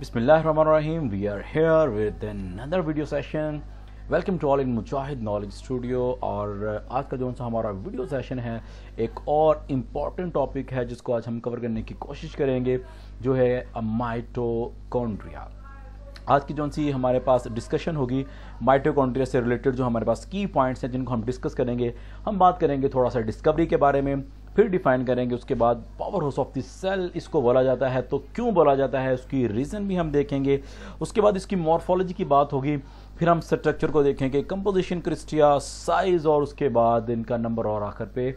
Bismillahirrahmanirrahim. We are here with another video session welcome to all in Mujahid knowledge studio और uh, आज का जो सा हमारा वीडियो सेशन है एक और इम्पॉर्टेंट टॉपिक है जिसको आज हम कवर करने की कोशिश करेंगे जो है माइटोकॉन्ड्रिया आज की जो सी हमारे पास डिस्कशन होगी माइटोकॉन्ड्रिया से रिलेटेड जो हमारे पास की पॉइंट्स हैं जिनको हम डिस्कस करेंगे हम बात करेंगे थोड़ा सा डिस्कवरी के बारे में फिर डिफाइन करेंगे उसके बाद power house of the cell इसको बोला जाता है तो क्यों बोला जाता है उसकी रीज़न भी हम देखेंगे उसके बाद इसकी मॉर्फोलॉजी की बात होगी फिर हम स्ट्रक्चर को देखेंगे कंपोजिशन क्रिस्टिया साइज और उसके बाद इनका नंबर और आखिर पे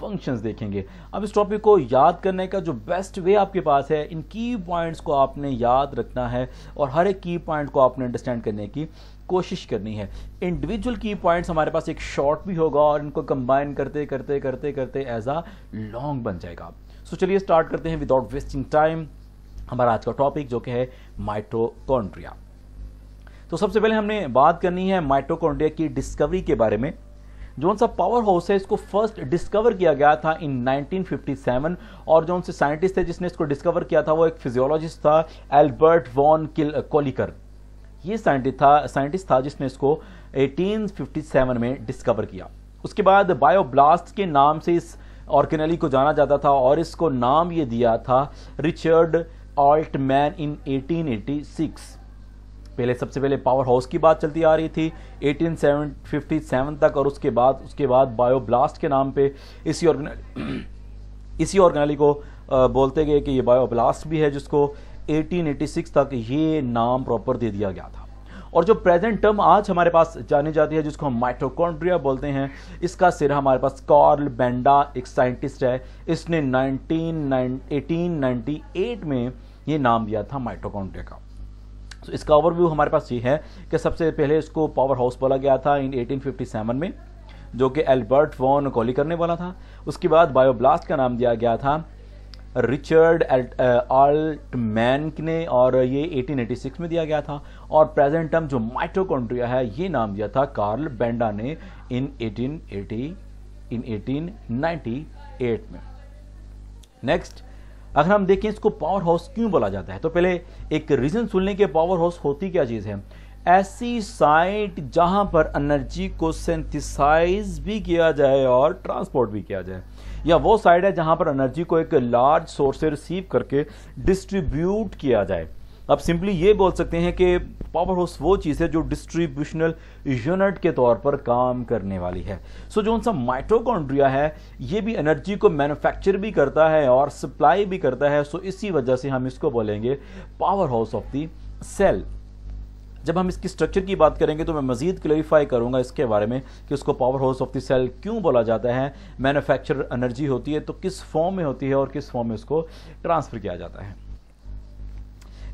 फंक्शंस देखेंगे अब इस टॉपिक को याद करने का जो बेस्ट वे आपके पास है इन की पॉइंट्स को आपने याद रखना है और हर एक की पॉइंट को आपने अंडरस्टैंड करने की कोशिश करनी है इंडिविजुअल की पॉइंट्स हमारे पास एक शॉर्ट भी होगा और इनको कंबाइन करते करते करते करते एज आ लॉन्ग बन जाएगा सो चलिए स्टार्ट करते हैं विदाउट वेस्टिंग टाइम हमारा आज का टॉपिक जो कि है माइट्रोकॉन्ड्रिया तो सबसे पहले हमने बात करनी है माइट्रोकॉन्ड्रिया की डिस्कवरी के बारे में जो सा पावर हाउस है इसको फर्स्ट डिस्कवर किया गया था इन 1957 और जो उनसे साइंटिस्ट थे जिसने इसको डिस्कवर किया था वो एक फिजियोलॉजिस्ट था एल्बर्ट वॉन किल कोलिकर ये साइंटिस्ट था साइंटिस्ट था जिसने इसको 1857 में डिस्कवर किया उसके बाद बायोब्लास्ट के नाम से इस ऑर्गेनली को जाना जाता था और इसको नाम ये दिया था रिचर्ड ऑल्टमैन इन 1886 पहले सबसे पहले पावर हाउस की बात चलती आ रही थी 1857 तक और उसके बाद उसके बाद बायोब्लास्ट के नाम पे इसी ऑर्गेनली इसी ऑर्गेनली को बोलते गए कि ये बायोब्लास्ट भी है जिसको 1886 तक ये नाम प्रॉपर दे दिया गया था और जो प्रेजेंट टर्म आज हमारे पास जानी जाती है जिसको हम माइटोकॉन्ड्रिया बोलते हैं इसका सिरा हमारे पास कार्ल बेंडा एक साइंटिस्ट है इसने 19 1898 में ये नाम दिया था माइटोकॉन्ड्रिया का तो इसका ओवरव्यू हमारे पास ये है कि सबसे पहले इसको पावर हाउस बोला गया था इन एटीन में जो कि एल्बर्ट वॉन कॉली करने वाला था उसके बाद बायोब्लास्ट का नाम दिया गया था रिचर्ड आल्टमैन uh, ने और ये 1886 में दिया गया था और प्रेजेंट टर्म जो माइटोकॉन्ड्रिया है ये नाम दिया था कार्ल बेंडा ने इन 1880 इन 1898 में नेक्स्ट अगर हम देखें इसको पावर हाउस क्यों बोला जाता है तो पहले एक रीजन सुन लें कि पावर हाउस होती क्या चीज है ऐसी साइट जहां पर एनर्जी को सेंथिसाइज भी किया जाए और ट्रांसपोर्ट भी किया जाए या वो साइड है जहां पर एनर्जी को एक लार्ज सोर्स से रिसीव करके डिस्ट्रीब्यूट किया जाए आप सिंपली ये बोल सकते हैं कि पावर हाउस वो चीज़ है जो डिस्ट्रीब्यूशनल यूनिट के तौर पर काम करने वाली है सो so, जो सा माइट्रोकॉन्ड्रिया है ये भी एनर्जी को मैन्युफैक्चर भी करता है और सप्लाई भी करता है सो so, इसी वजह से हम इसको बोलेंगे power house of the cell जब हम इसकी स्ट्रक्चर की बात करेंगे तो मैं मजीद क्लेरिफाई करूंगा इसके बारे में कि उसको power house of the cell क्यों बोला जाता है मैन्युफैक्चर एनर्जी होती है तो किस फॉर्म में होती है और किस फॉर्म में उसको ट्रांसफर किया जाता है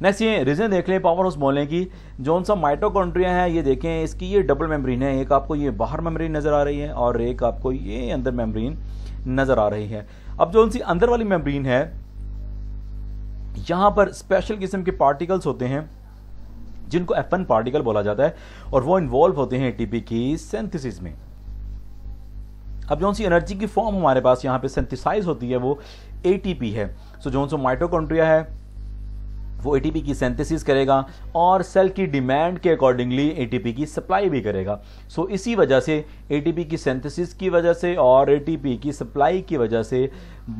नेक्स्ट ये रीज़न देख लें पावर हाउस बोलने की जो सा माइटोकॉन्ट्रिया है ये देखें इसकी ये डबल मेमरीन है एक आपको ये बाहर मेमरीन नज़र आ रही है और एक आपको ये अंदर मेमरीन नज़र आ रही है अब जो सी अंदर वाली मेमरीन है यहाँ पर स्पेशल किस्म के पार्टिकल्स होते हैं जिनको एन पार्टिकल बोला जाता है और वो इन्वॉल्व होते हैं एटीपी की सेंथिसिस में अब जो सी एनर्जी की फॉर्म हमारे पास यहाँ पे सेंथिसाइज होती है वो एटीपी है सो जो सो माइटोकॉन्ट्रिया है वो एटीपी की सेंथेसिस करेगा और सेल की डिमांड के अकॉर्डिंगली एटीपी की सप्लाई भी करेगा सो so, इसी वजह से एटीपी की सेंथेसिस की वजह से और एटीपी की सप्लाई की वजह से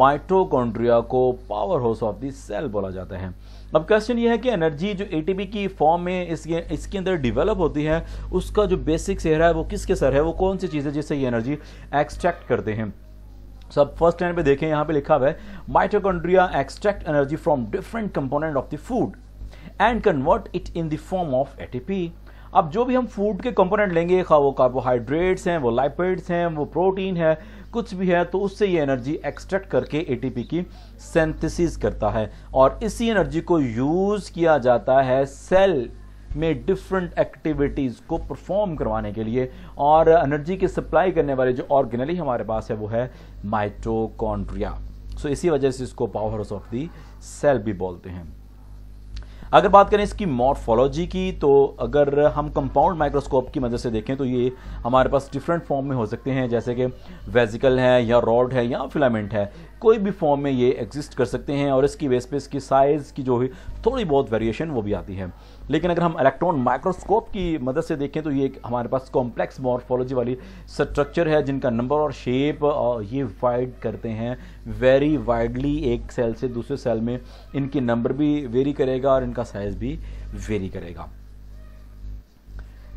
माइट्रोकॉन्ड्रिया को power house of the cell बोला जाता है अब क्वेश्चन ये है कि एनर्जी जो एटीपी की फॉर्म में इसके इसके अंदर डिवेलप होती है उसका जो बेसिक सेहरा है वो किसके सर है वो कौन सी चीज़ है जिससे ये एनर्जी एक्सट्रैक्ट करते हैं सब फर्स्ट लाइन पे देखें यहाँ पे लिखा हुआ है mitochondria extract energy from different component of the food and convert it in the form of ATP अब जो भी हम फूड के कंपोनेंट लेंगे खा वो कार्बोहाइड्रेट्स हैं वो लाइपेड्स हैं वो प्रोटीन है कुछ भी है तो उससे ये एनर्जी एक्सट्रैक्ट करके एटीपी की सेंथिस करता है और इसी एनर्जी को यूज किया जाता है सेल में डिफरेंट एक्टिविटीज़ को परफॉर्म करवाने के लिए और एनर्जी की सप्लाई करने वाले जो ऑर्गेनली हमारे पास है वो है माइटोकॉन्ड्रिया सो so, इसी वजह से इसको power house of the cell भी बोलते हैं अगर बात करें इसकी मॉर्फोलॉजी की तो अगर हम कंपाउंड माइक्रोस्कोप की मदद से देखें तो ये हमारे पास डिफरेंट फॉर्म में हो सकते हैं जैसे कि वेजिकल है या रॉड है या फिलामेंट है कोई भी फॉर्म में ये एग्जिस्ट कर सकते हैं और इसकी वेस्ट पे इसकी साइज़ की जो है थोड़ी बहुत वेरिएशन वो भी आती है लेकिन अगर हम इलेक्ट्रॉन माइक्रोस्कोप की मदद से देखें तो ये एक हमारे पास कॉम्प्लेक्स मॉर्फोलॉजी वाली स्ट्रक्चर है जिनका नंबर और शेप और ये वाइड करते हैं वेरी वाइडली एक सेल से दूसरे सेल में इनकी नंबर भी वेरी करेगा और इनका साइज़ भी वेरी करेगा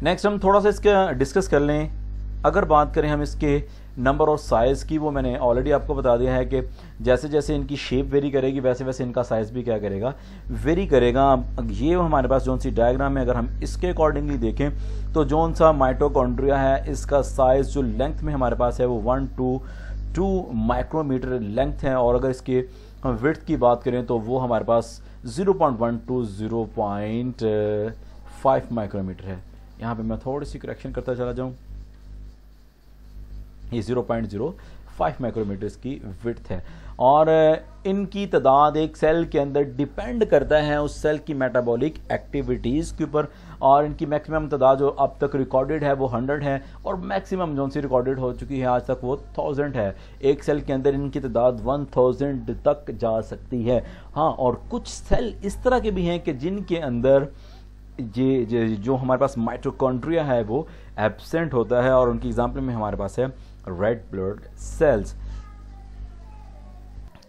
नेक्स्ट हम थोड़ा सा इसका डिस्कस कर लें अगर बात करें हम इसके नंबर और साइज़ की वो मैंने ऑलरेडी आपको बता दिया है कि जैसे जैसे इनकी शेप वेरी करेगी वैसे वैसे इनका साइज़ भी क्या करेगा वेरी करेगा ये हमारे पास जोन सी डायग्राम है अगर हम इसके अकॉर्डिंगली देखें तो जोन सा माइटोकॉन्ड्रिया है इसका साइज़ जो लेंथ में हमारे पास है वो one to two micrometer length है और अगर इसके विथ की बात करें तो वो हमारे पास zero point one to zero point five micrometer है यहाँ पे मैं थोड़ी सी करेक्शन करता चला जाऊँ ये 0.05 माइक्रोमीटर्स की विथ है और इनकी तादाद एक सेल के अंदर डिपेंड करता है उस सेल की मेटाबॉलिक एक्टिविटीज़ के ऊपर और इनकी मैक्सिमम तादाद जो अब तक रिकॉर्डेड है वो हंड्रेड है और मैक्सिमम जो सी रिकॉर्डेड हो चुकी है आज तक वो थाउजेंड है एक सेल के अंदर इनकी तादाद वन थाउजेंड तक जा सकती है हाँ और कुछ सेल इस तरह के भी हैं कि जिनके अंदर ये जो हमारे पास माइट्रोकॉन्ड्रिया है वो एबसेंट होता है और उनकी एग्जाम्पल में हमारे पास है रेड ब्लड सेल्स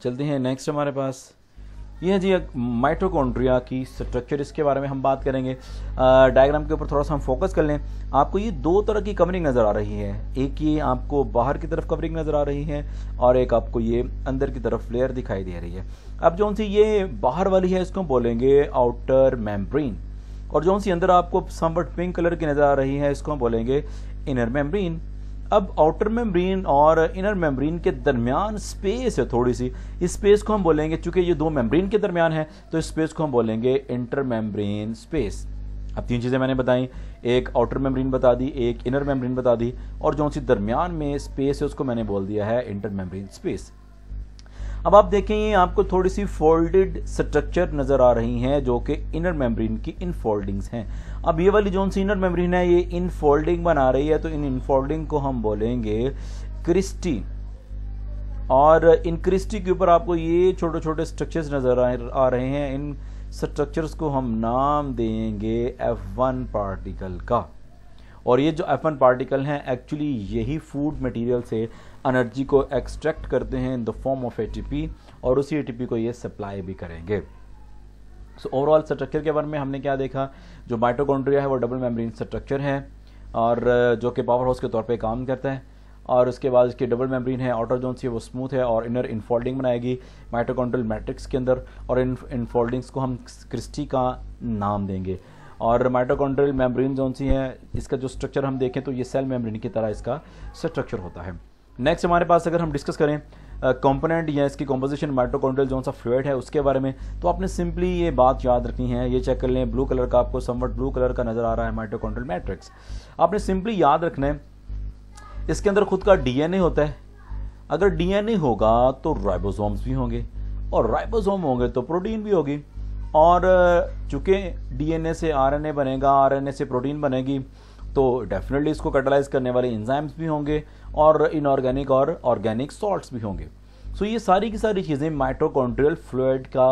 चलते हैं नेक्स्ट हमारे पास यह जी माइटोकॉन्ड्रिया की स्ट्रक्चर इसके बारे में हम बात करेंगे डायग्राम के ऊपर थोड़ा सा हम फोकस कर लें आपको ये दो तरह की कवरिंग नज़र आ रही है एक ये आपको बाहर की तरफ कवरिंग नज़र आ रही है और एक आपको ये अंदर की तरफ लेयर दिखाई दे रही है अब जो सी ये बाहर वाली है इसको बोलेंगे आउटर मेम्ब्रेन और जो सी अंदर आपको समवट पिंक कलर की नज़र आ रही है इसको बोलेंगे इनर मेम्ब्रेन अब आउटर मेम्ब्रेन और इनर मेम्ब्रेन के दरमियान स्पेस है थोड़ी सी इस स्पेस को हम बोलेंगे चूंकि ये दो मेम्ब्रेन के दरमियान है तो इस स्पेस को हम बोलेंगे इंटर मेम्ब्रेन स्पेस अब तीन चीज़ें मैंने बताई एक आउटर मेम्ब्रेन बता दी एक इनर मेम्ब्रेन बता दी और जो सी दरमियान में स्पेस है उसको मैंने बोल दिया है इंटर मेम्ब्रेन स्पेस अब आप देखें ये आपको थोड़ी सी फोल्डेड स्ट्रक्चर नज़र आ रही हैं जो कि इनर मेम्ब्रेन की इन फोल्डिंग्स हैं अब ये वाली जोन सीनर मेमोरी ना ये इन फोल्डिंग बना रही है तो इन इनफोल्डिंग को हम बोलेंगे क्रिस्टी और इन क्रिस्टी के ऊपर आपको ये छोटे छोटे स्ट्रक्चर्स नज़र आ रहे हैं इन स्ट्रक्चर्स को हम नाम देंगे F1 पार्टिकल का और ये जो वन पार्टिकल हैं एक्चुअली यही फूड मटेरियल से एनर्जी को एक्सट्रैक्ट करते हैं in the form of ATP और उसी एटीपी को ये सप्लाई भी करेंगे सो ओवरऑल स्ट्रक्चर के बारे में हमने क्या देखा जो माइटोकॉन्ड्रिया है वो डबल मेम्ब्रेन स्ट्रक्चर है और uh, जो कि पावर हाउस के तौर पे काम करता है और उसके बाद इसकी डबल मेम्ब्रेन है आउटर जोन सी वो स्मूथ है और इनर इनफोल्डिंग बनाएगी माइटोकॉन्ड्रियल मैट्रिक्स के अंदर और इन इनफोल्डिंग्स को हम क्रिस्टी का नाम देंगे और माइटोकॉन्ड्रियल मेम्ब्रेन जोन सी है इसका जो स्ट्रक्चर हम देखें तो ये सेल मेम्ब्रेन की तरह इसका स्ट्रक्चर होता है नेक्स्ट हमारे पास अगर हम डिस्कस करें कंपोनेंट या इसकी कंपोजिशन माइट्रोकॉन्ड्रियल जोन सा फ्लूड है उसके बारे में तो आपने सिंपली ये बात याद रखनी है ये चेक कर लें ब्लू कलर का आपको समवट ब्लू कलर का नजर आ रहा है माइट्रोकॉन्ड्रियल मैट्रिक्स आपने सिंपली याद रखना है इसके अंदर खुद का डीएनए होता है अगर डीएनए होगा तो राइबोसोम्स भी होंगे और राइबोसोम होंगे तो प्रोटीन भी होगी और चूंकि डीएनए से आरएनए बनेगा आरएनए से प्रोटीन बनेगी तो डेफिनेटली इसको कैटलाइज करने वाले इंजाइम्स भी होंगे और इनऑर्गेनिक और ऑर्गेनिक सॉल्ट्स भी होंगे सो so, ये सारी की सारी चीज़ें माइट्रोकॉन्ट्रियल फ्लूड का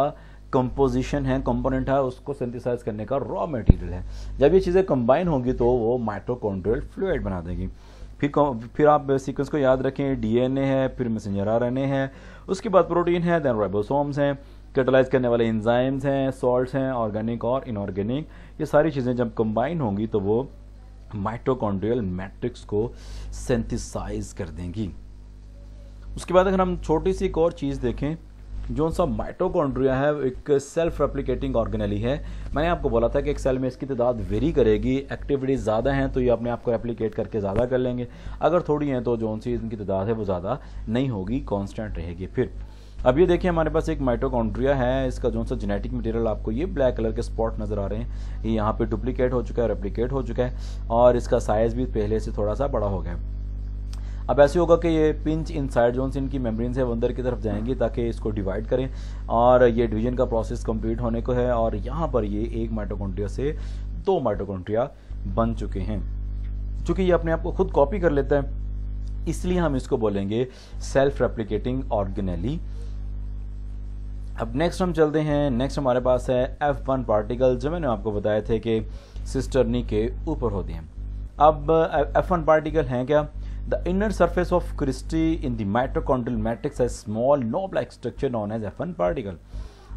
कंपोजिशन है कंपोनेंट है उसको सिंथिसाइज करने का रॉ मटेरियल है जब ये चीज़ें कंबाइन होंगी तो वो माइट्रोकॉन्ट्रियल फ्लूड बना देंगी फिर फिर आप सीक्वेंस को याद रखें डीएनए है फिर मैसेंजर आरएनए है उसके बाद प्रोटीन है देन राइबोसोम्स हैं कैटलाइज करने वाले इंजाइम्स हैं सॉल्ट्स हैं ऑर्गेनिक और इनऑर्गेनिक ये सारी चीज़ें जब कंबाइन होंगी तो वो माइट्रोकॉन्ड्रियल मैट्रिक्स को सेंथिसाइज कर देंगी उसके बाद अगर हम छोटी सी एक और चीज़ देखें जो सा माइटोकॉन्ड्रिया है एक सेल्फ रेप्लिकेटिंग ऑर्गेनली है मैंने आपको बोला था कि एक सेल में इसकी तादाद वेरी करेगी एक्टिविटी ज़्यादा हैं तो ये अपने आप को रेप्लिकेट करके ज़्यादा कर लेंगे अगर थोड़ी हैं तो जो सी इनकी तादाद है वो ज़्यादा नहीं होगी कॉन्स्टेंट रहेगी फिर अब ये देखिए हमारे पास एक माइटोकॉन्ड्रिया है इसका जो सा जेनेटिक मटेरियल आपको ये ब्लैक कलर के स्पॉट नज़र आ रहे हैं ये यहाँ पे डुप्लीकेट हो चुका है रेप्लीकेट हो चुका है और इसका साइज़ भी पहले से थोड़ा सा बड़ा हो गया अब ऐसे होगा कि ये पिंच इन साइड जोन इनकी मेम्ब्रेन से अंदर की तरफ जाएंगी ताकि इसको डिवाइड करें और ये डिवीजन का प्रोसेस कंप्लीट होने को है और यहाँ पर ये एक माइटोकॉन्ड्रिया से दो माइटोकॉन्ड्रिया बन चुके हैं चूंकि ये अपने आप को खुद कॉपी कर लेता है इसलिए हम इसको बोलेंगे सेल्फ रेप्लीकेटिंग ऑर्गेनेली अब नेक्स्ट हम चलते हैं नेक्स्ट हमारे पास है एफ वन पार्टिकल जो मैंने आपको बताए थे कि सिस्टरनी के ऊपर होती हैं अब एफ वन पार्टिकल हैं क्या the inner surface of cristae in the mitochondrial matrix है small knob like structure known as F one particle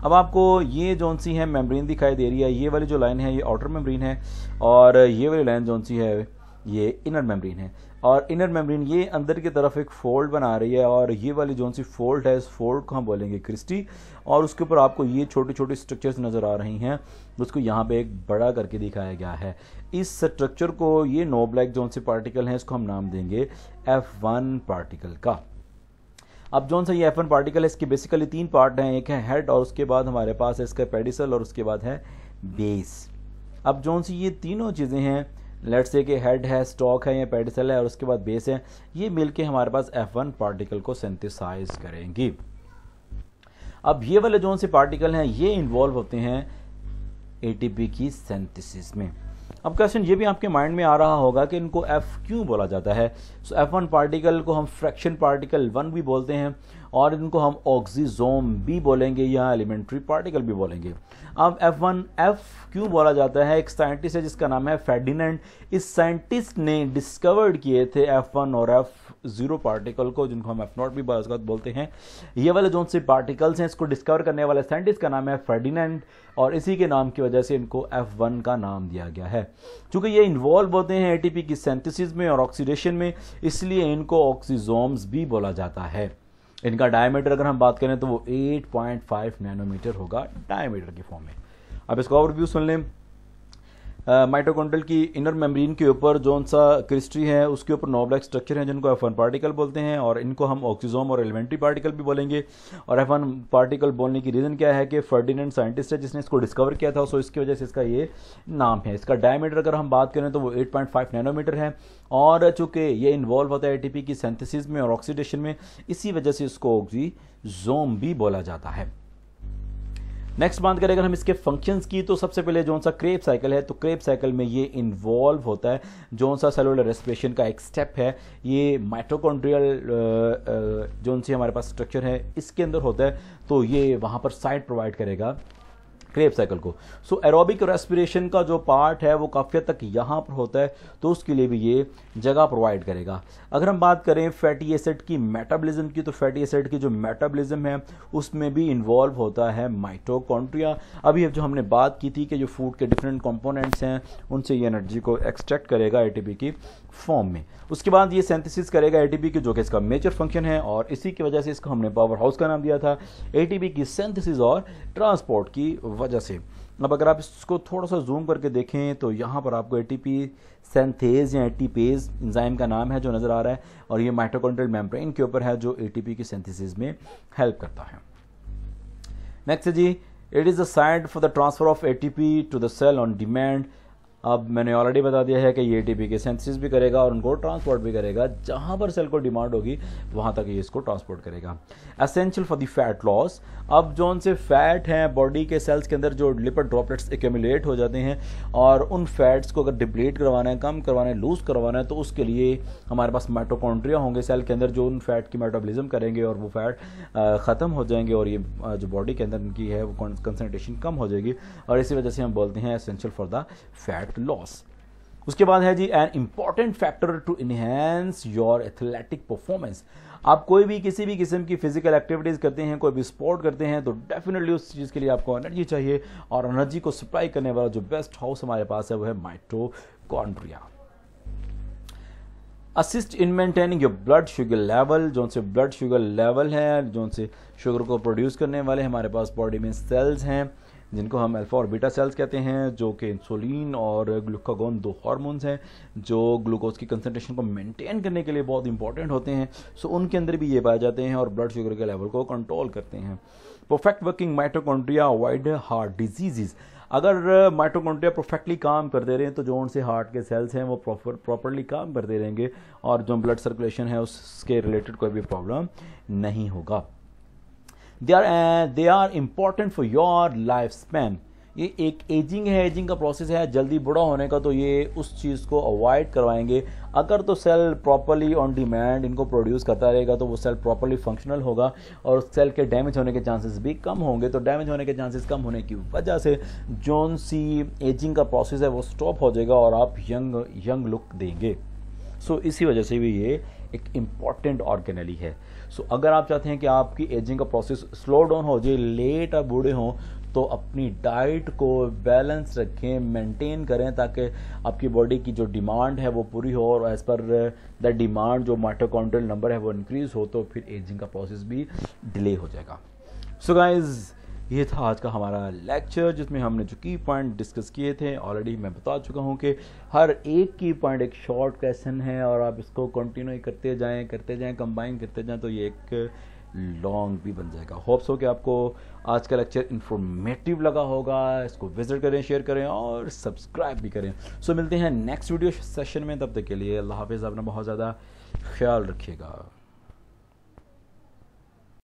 अब आपको ये जौन सी है मेम्ब्रेन दिखाई दे रही है ये वाली जो लाइन है ये आउटर मेम्ब्रेन है और ये वाली लाइन जौन सी है ये इनर मेम्ब्रेन है और इनर मेम्ब्रेन ये अंदर की तरफ एक फोल्ड बना रही है और ये वाली जो सी फोल्ड है इस फोल्ड को हम बोलेंगे क्रिस्टी और उसके ऊपर आपको ये छोटे छोटे स्ट्रक्चर्स नज़र आ रही हैं उसको यहाँ पे एक बड़ा करके दिखाया गया है इस स्ट्रक्चर को ये नो ब्लैक जोन से पार्टिकल हैं इसको हम नाम देंगे एफ वन पार्टिकल का अब जो सा ये एफ वन पार्टिकल है इसके बेसिकली तीन पार्ट हैं एक है हेड और उसके बाद हमारे पास है इसका पेडिसल और उसके बाद है बेस अब जो सी ये तीनों चीज़ें हैं लेट्स से कि हेड है स्टॉक है या पेडिसल है और उसके बाद बेस है ये मिलके हमारे पास एफ वन पार्टिकल को सेंथिसाइज करेंगी अब ये वाले जो से पार्टिकल हैं ये इन्वॉल्व होते हैं एटीपी की सेंथिसिस में अब क्वेश्चन ये भी आपके माइंड में आ रहा होगा कि इनको एफ क्यों बोला जाता है सो एफ वन पार्टिकल को हम फ्रैक्शन पार्टिकल वन भी बोलते हैं और इनको हम ऑक्सीजोम भी बोलेंगे या एलिमेंट्री पार्टिकल भी बोलेंगे अब एफ वन एफ क्यों बोला जाता है एक साइंटिस्ट है जिसका नाम है फेडिनेंट इस साइंटिस्ट ने डिस्कवर्ड किए थे एफ वन और एफ जीरो पार्टिकल को जिनको हम एफ भी बाज़ात बोलते हैं ये वाले जो से पार्टिकल्स हैं इसको डिस्कवर करने वाले साइंटिस्ट का नाम है फर्डिनेंड और इसी के नाम की वजह से इनको एफ वन का नाम दिया गया है क्योंकि ये इन्वॉल्व होते हैं ए की सेंथिसिस में और ऑक्सीडेशन में इसलिए इनको ऑक्सीजोम्स भी बोला जाता है इनका डायमीटर अगर हम बात करें तो वो 8.5 नैनोमीटर होगा डायमीटर की फॉर्म में अब इसका ओवरव्यू सुन लें माइटोकॉन्ड्रल की इनर मेम्ब्रेन के ऊपर जो सा क्रिस्ट्री है उसके ऊपर नोब्लैक स्ट्रक्चर है जिनको एफ पार्टिकल बोलते हैं और इनको हम ऑक्सीजोम और एलिमेंट्री पार्टिकल भी बोलेंगे और एफ पार्टिकल बोलने की रीज़न क्या है कि फर्डिनेंट साइंटिस्ट है जिसने इसको डिस्कवर किया था सो इसकी वजह से इसका ये नाम है इसका डायमीटर अगर हम बात करें तो वो एट नैनोमीटर है और चूंकि ये इन्वॉल्व होता है एटीपी की सेंथिस में और ऑक्सीडेशन में इसी वजह से इसको ऑक्सीजोम भी बोला जाता है नेक्स्ट बात करें अगर हम इसके फंक्शंस की तो सबसे पहले जो सा क्रेप साइकिल है तो क्रेप साइकिल में ये इन्वॉल्व होता है जो सा सेलुलर रेस्पिरेशन का एक स्टेप है ये माइट्रोकॉन्ड्रियल जो सी हमारे पास स्ट्रक्चर है इसके अंदर होता है तो ये वहाँ पर साइड प्रोवाइड करेगा क्रेप साइकिल को सो एरोबिक रेस्पिरेशन का जो पार्ट है वो काफ़ी तक यहाँ पर होता है तो उसके लिए भी ये जगह प्रोवाइड करेगा अगर हम बात करें फैटी एसिड की मेटाबॉलिज्म की तो फैटी एसिड की जो मेटाबॉलिज्म है उसमें भी इन्वॉल्व होता है माइटोकॉन्ट्रिया अभी जो हमने बात की थी कि जो फूड के डिफरेंट कॉम्पोनेंट्स हैं उनसे ये एनर्जी को एक्सट्रैक्ट करेगा एटीपी की फॉर्म में उसके बाद ये सेंथिस करेगा एटीपी की जो कि इसका मेजर फंक्शन है और इसी की वजह से इसको हमने पावर हाउस का नाम दिया था एटीपी की सेंथिस और ट्रांसपोर्ट की वजह से अब अगर आप इसको थोड़ा सा जूम करके देखें तो यहाँ पर आपको एटीपी सेंथेज या एटीपेज इंजाइम का नाम है जो नज़र आ रहा है और ये माइटोकॉन्ड्रियल मेम्ब्रेन के ऊपर है जो एटीपी की सेंथिस में हेल्प करता है next G it is the site for the transfer of ATP to the cell on demand अब मैंने ऑलरेडी बता दिया है कि ये टीपी के सेंसिस भी करेगा और उनको ट्रांसपोर्ट भी करेगा जहाँ पर सेल को डिमांड होगी वहाँ तक ये इसको ट्रांसपोर्ट करेगा essential for the fat loss अब जो उनसे फैट हैं बॉडी के सेल्स के अंदर जो लिपर ड्रॉपलेट्स एक्यूमुलेट हो जाते हैं और उन फैट्स को अगर डिप्लीट करवाना है कम करवाना है लूज करवाना है तो उसके लिए हमारे पास माइटोकॉन्ड्रिया होंगे सेल के अंदर जो उन फैट की मेटाबोलिज्म करेंगे और वो फैट ख़त्म हो जाएंगे और ये जो बॉडी के अंदर इनकी है वो कंसनट्रेशन कम हो जाएगी और इसी वजह से हम बोलते हैं essential for the fat profit loss उसके बाद है G an important factor to enhance your athletic performance आप कोई भी किसी भी किस्म की फिजिकल एक्टिविटीज़ करते हैं कोई भी स्पोर्ट करते हैं तो डेफिनेटली उस चीज़ के लिए आपको एनर्जी चाहिए और एनर्जी को सप्लाई करने वाला जो बेस्ट हाउस हमारे पास है वो है mitochondria assist in maintaining your blood sugar level जो से ब्लड शुगर लेवल है जो से शुगर को प्रोड्यूस करने वाले हमारे पास बॉडी में सेल्स हैं जिनको हम अल्फा और बीटा सेल्स कहते हैं जो कि इंसुलिन और ग्लूकागोन दो हार्मोन्स हैं जो ग्लूकोज की कंसनट्रेशन को मेंटेन करने के लिए बहुत इंपॉर्टेंट होते हैं सो उनके अंदर भी ये पाए जाते हैं और ब्लड शुगर के लेवल को कंट्रोल करते हैं perfect working mitochondria avoid heart diseases अगर माइटोकॉन्ड्रिया परफेक्टली काम करते रहे तो जो उनसे हार्ट के सेल्स हैं वो प्रॉपर प्रॉपरली काम करते रहेंगे और जो ब्लड सर्कुलेशन है उसके रिलेटेड कोई भी प्रॉब्लम नहीं होगा they are they are important for your life span ये एक एजिंग है एजिंग का प्रोसेस है जल्दी बूढ़ा होने का तो ये उस चीज़ को अवॉइड करवाएंगे अगर तो सेल प्रॉपरली ऑन डिमांड इनको प्रोड्यूस करता रहेगा तो वो सेल प्रॉपरली फंक्शनल होगा और सेल के डैमेज होने के चांसेस भी कम होंगे तो डैमेज होने के चांसेस कम होने की वजह से जोन सी एजिंग का प्रोसेस है वो स्टॉप हो जाएगा और आप यंग यंग लुक देंगे सो so, इसी वजह से भी ये एक इम्पॉर्टेंट ऑर्गेनली है सो so, अगर आप चाहते हैं कि आपकी एजिंग का प्रोसेस स्लो डाउन हो जाए लेट आप बूढ़े हों तो अपनी डाइट को बैलेंस रखें मेंटेन करें ताकि आपकी बॉडी की जो डिमांड है वो पूरी हो और एज़ पर द डिमांड जो माइटोकॉन्ड्रियल नंबर है वो इंक्रीज़ हो तो फिर एजिंग का प्रोसेस भी डिले हो जाएगा सो so गाइज़ ये था आज का हमारा लेक्चर जिसमें हमने जो की पॉइंट डिस्कस किए थे ऑलरेडी मैं बता चुका हूँ कि हर एक की पॉइंट एक शॉर्ट क्वेश्चन है और आप इसको कंटिन्यू करते जाएं करते जाएं कंबाइन करते जाएं तो ये एक लॉन्ग भी बन जाएगा होप्स हो कि आपको आज का लेक्चर इन्फॉर्मेटिव लगा होगा इसको विजिट करें शेयर करें और सब्सक्राइब भी करें सो मिलते हैं नेक्स्ट वीडियो सेशन में तब तक के लिए अल्लाह हाफिज़ अपना बहुत ज़्यादा ख्याल रखिएगा